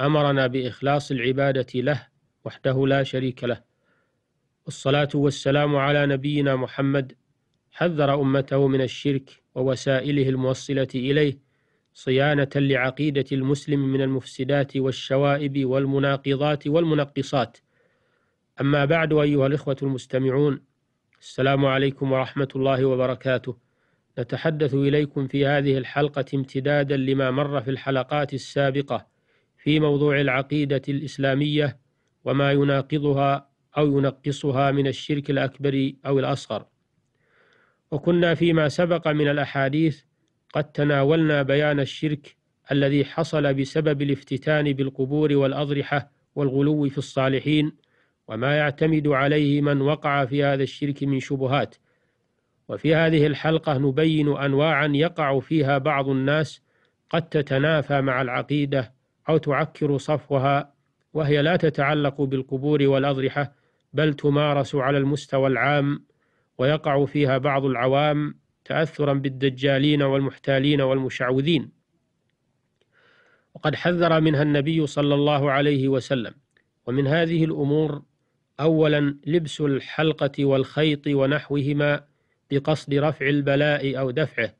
امرنا باخلاص العباده له وحده لا شريك له والصلاه والسلام على نبينا محمد حذر امته من الشرك ووسائله الموصله اليه صيانه لعقيده المسلم من المفسدات والشوائب والمناقضات والمنقصات اما بعد ايها الاخوه المستمعون السلام عليكم ورحمه الله وبركاته نتحدث اليكم في هذه الحلقه امتدادا لما مر في الحلقات السابقه في موضوع العقيدة الإسلامية وما يناقضها أو ينقصها من الشرك الأكبر أو الأصغر وكنا فيما سبق من الأحاديث قد تناولنا بيان الشرك الذي حصل بسبب الافتتان بالقبور والأضرحة والغلو في الصالحين وما يعتمد عليه من وقع في هذا الشرك من شبهات وفي هذه الحلقة نبين أنواعا يقع فيها بعض الناس قد تتنافى مع العقيدة أو تعكر صفوها وهي لا تتعلق بالقبور والأضرحة بل تمارس على المستوى العام ويقع فيها بعض العوام تأثرا بالدجالين والمحتالين والمشعوذين وقد حذر منها النبي صلى الله عليه وسلم ومن هذه الأمور أولا لبس الحلقة والخيط ونحوهما بقصد رفع البلاء أو دفعه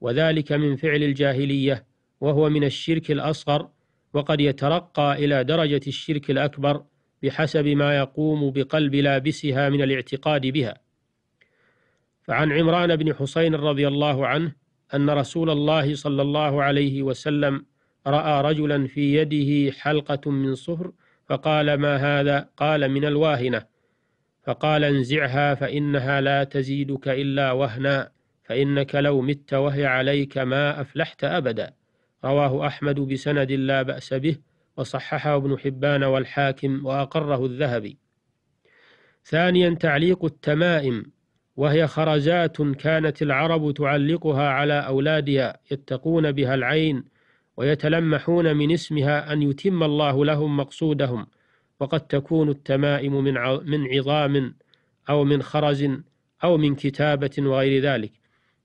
وذلك من فعل الجاهلية وهو من الشرك الأصغر وقد يترقى إلى درجة الشرك الأكبر بحسب ما يقوم بقلب لابسها من الاعتقاد بها فعن عمران بن حسين رضي الله عنه أن رسول الله صلى الله عليه وسلم رأى رجلا في يده حلقة من صهر فقال ما هذا قال من الواهنة فقال انزعها فإنها لا تزيدك إلا وهنا فإنك لو مت وهي عليك ما أفلحت أبدا رواه أحمد بسند لا بأس به وصححه ابن حبان والحاكم وأقره الذهبي ثانيا تعليق التمائم وهي خرزات كانت العرب تعلقها على أولادها يتقون بها العين ويتلمحون من اسمها أن يتم الله لهم مقصودهم وقد تكون التمائم من عظام أو من خرز أو من كتابة وغير ذلك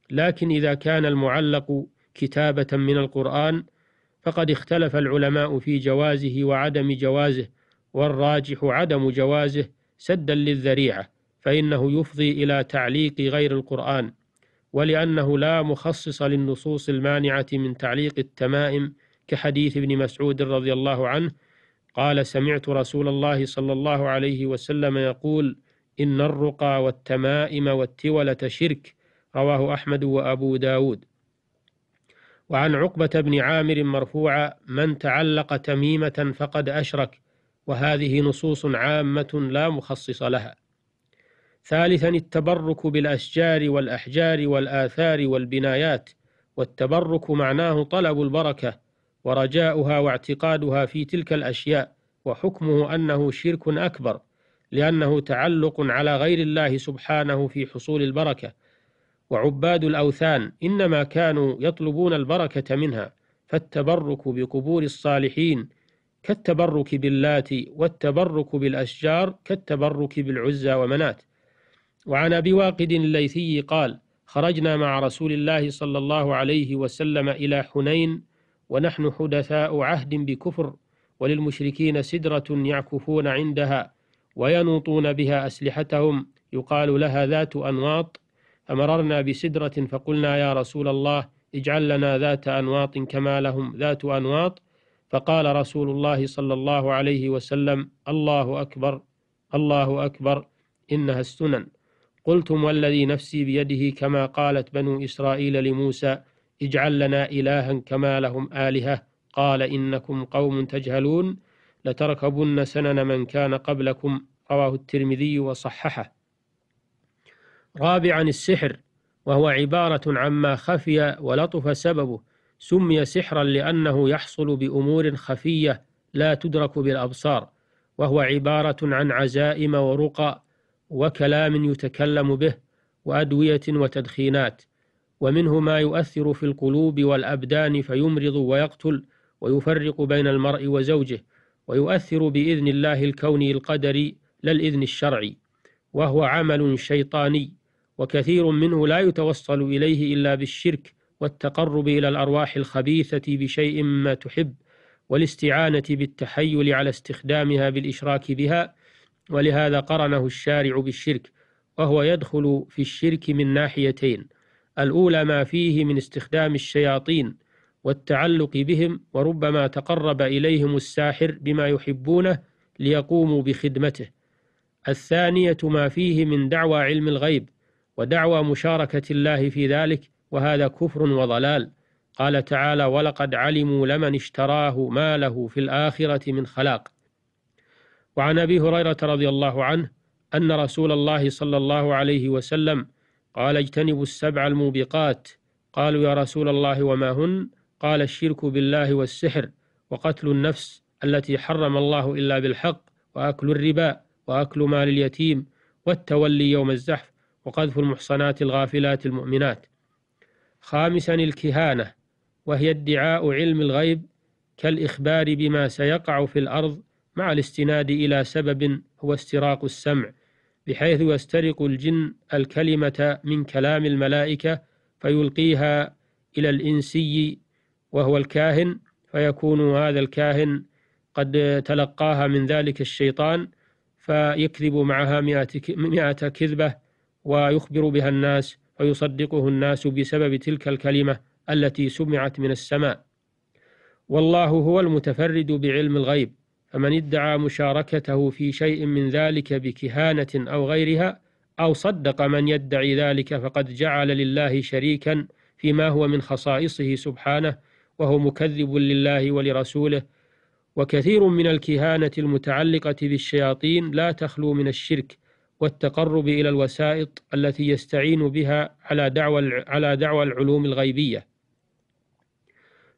لكن إذا كان المعلق كتابة من القرآن فقد اختلف العلماء في جوازه وعدم جوازه والراجح عدم جوازه سدا للذريعة فإنه يفضي إلى تعليق غير القرآن ولأنه لا مخصص للنصوص المانعة من تعليق التمائم كحديث ابن مسعود رضي الله عنه قال سمعت رسول الله صلى الله عليه وسلم يقول إن الرقى والتمائم والتولة شرك رواه أحمد وأبو داود وعن عقبة بن عامر مرفوعا من تعلق تميمة فقد أشرك وهذه نصوص عامة لا مخصص لها. ثالثا التبرك بالأشجار والأحجار والآثار والبنايات، والتبرك معناه طلب البركة ورجاؤها واعتقادها في تلك الأشياء، وحكمه أنه شرك أكبر، لأنه تعلق على غير الله سبحانه في حصول البركة، وعباد الأوثان إنما كانوا يطلبون البركة منها فالتبرك بقبور الصالحين كالتبرك باللات والتبرك بالأشجار كالتبرك بالعزى ومنات وعن أبي واقد الليثي قال خرجنا مع رسول الله صلى الله عليه وسلم إلى حنين ونحن حدثاء عهد بكفر وللمشركين سدرة يعكفون عندها وينوطون بها أسلحتهم يقال لها ذات أنواط فمررنا بسدرة فقلنا يا رسول الله اجعل لنا ذات أنواط كما لهم ذات أنواط فقال رسول الله صلى الله عليه وسلم الله أكبر الله أكبر إنها السنن قلتم والذي نفسي بيده كما قالت بنو إسرائيل لموسى اجعل لنا إلها كما لهم آلهة قال إنكم قوم تجهلون لتركبن سنن من كان قبلكم رواه الترمذي وصححه رابعا السحر وهو عبارة عما خفي ولطف سببه سمي سحرا لأنه يحصل بأمور خفية لا تدرك بالأبصار وهو عبارة عن عزائم ورقى وكلام يتكلم به وأدوية وتدخينات ومنه ما يؤثر في القلوب والأبدان فيمرض ويقتل ويفرق بين المرء وزوجه ويؤثر بإذن الله الكوني القدري لا الإذن الشرعي وهو عمل شيطاني وكثير منه لا يتوصل إليه إلا بالشرك والتقرب إلى الأرواح الخبيثة بشيء ما تحب والاستعانة بالتحيل على استخدامها بالإشراك بها ولهذا قرنه الشارع بالشرك وهو يدخل في الشرك من ناحيتين الأولى ما فيه من استخدام الشياطين والتعلق بهم وربما تقرب إليهم الساحر بما يحبونه ليقوموا بخدمته الثانية ما فيه من دعوى علم الغيب ودعوى مشاركة الله في ذلك وهذا كفر وضلال قال تعالى ولقد علموا لمن اشتراه ما له في الآخرة من خلاق وعن أبي هريرة رضي الله عنه أن رسول الله صلى الله عليه وسلم قال اجتنبوا السبع الموبقات قالوا يا رسول الله وما هن قال الشرك بالله والسحر وقتل النفس التي حرم الله إلا بالحق وأكل الربا وأكل مال اليتيم والتولي يوم الزحف وقذف المحصنات الغافلات المؤمنات خامسا الكهانة وهي ادعاء علم الغيب كالإخبار بما سيقع في الأرض مع الاستناد إلى سبب هو استراق السمع بحيث يسترق الجن الكلمة من كلام الملائكة فيلقيها إلى الإنسي وهو الكاهن فيكون هذا الكاهن قد تلقاها من ذلك الشيطان فيكذب معها مئة كذبة ويخبر بها الناس ويصدقه الناس بسبب تلك الكلمة التي سمعت من السماء والله هو المتفرد بعلم الغيب فمن ادعى مشاركته في شيء من ذلك بكهانة أو غيرها أو صدق من يدعي ذلك فقد جعل لله شريكا فيما هو من خصائصه سبحانه وهو مكذب لله ولرسوله وكثير من الكهانة المتعلقة بالشياطين لا تخلو من الشرك والتقرب إلى الوسائط التي يستعين بها على دعوى على دعوى العلوم الغيبية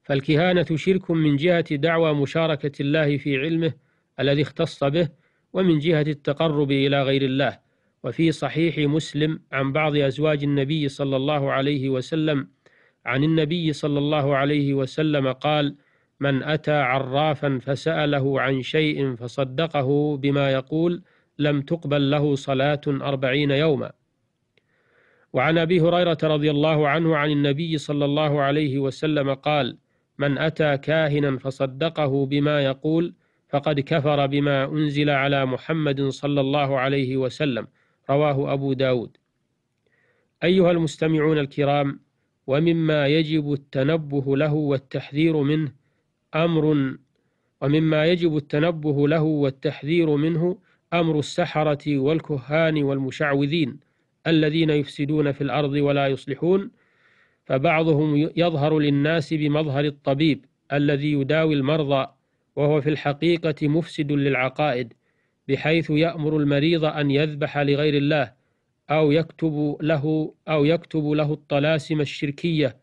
فالكهانة شرك من جهة دعوى مشاركة الله في علمه الذي اختص به ومن جهة التقرب إلى غير الله وفي صحيح مسلم عن بعض أزواج النبي صلى الله عليه وسلم عن النبي صلى الله عليه وسلم قال من أتى عرافا فسأله عن شيء فصدقه بما يقول لم تقبل له صلاة أربعين يوما وعن أبي هريرة رضي الله عنه عن النبي صلى الله عليه وسلم قال من أتى كاهنا فصدقه بما يقول فقد كفر بما أنزل على محمد صلى الله عليه وسلم رواه أبو داود أيها المستمعون الكرام ومما يجب التنبه له والتحذير منه أمر ومما يجب التنبه له والتحذير منه أمر السحرة والكهان والمشعوذين الذين يفسدون في الأرض ولا يصلحون فبعضهم يظهر للناس بمظهر الطبيب الذي يداوي المرضى وهو في الحقيقة مفسد للعقائد بحيث يأمر المريض أن يذبح لغير الله أو يكتب له أو يكتب له الطلاسم الشركية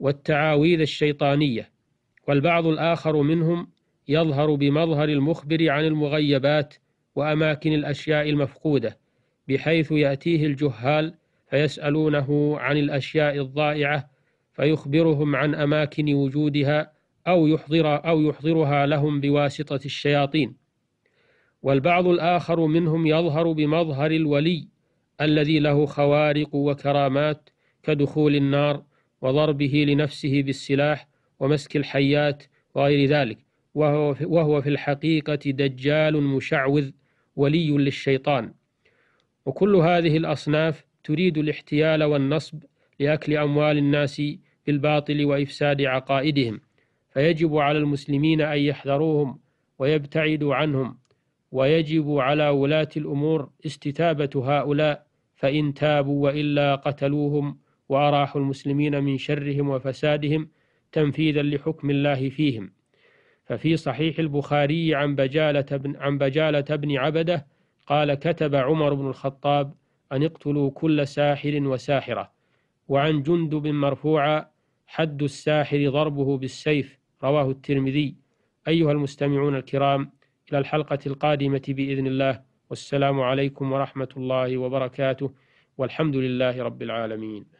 والتعاويذ الشيطانية والبعض الآخر منهم يظهر بمظهر المخبر عن المغيبات وأماكن الأشياء المفقودة بحيث يأتيه الجهال فيسألونه عن الأشياء الضائعة فيخبرهم عن أماكن وجودها أو يحضر أو يحضرها لهم بواسطة الشياطين والبعض الآخر منهم يظهر بمظهر الولي الذي له خوارق وكرامات كدخول النار وضربه لنفسه بالسلاح ومسك الحيات وغير ذلك وهو في الحقيقة دجال مشعوذ ولي للشيطان وكل هذه الأصناف تريد الاحتيال والنصب لأكل أموال الناس بالباطل وإفساد عقائدهم فيجب على المسلمين أن يحذروهم ويبتعدوا عنهم ويجب على ولاة الأمور استتابة هؤلاء فإن تابوا وإلا قتلوهم وأراحوا المسلمين من شرهم وفسادهم تنفيذا لحكم الله فيهم ففي صحيح البخاري عن بجالة بن, عن بجالة بن عبده قال كتب عمر بن الخطاب أن اقتلوا كل ساحر وساحرة وعن جندب مرفوعا حد الساحر ضربه بالسيف رواه الترمذي أيها المستمعون الكرام إلى الحلقة القادمة بإذن الله والسلام عليكم ورحمة الله وبركاته والحمد لله رب العالمين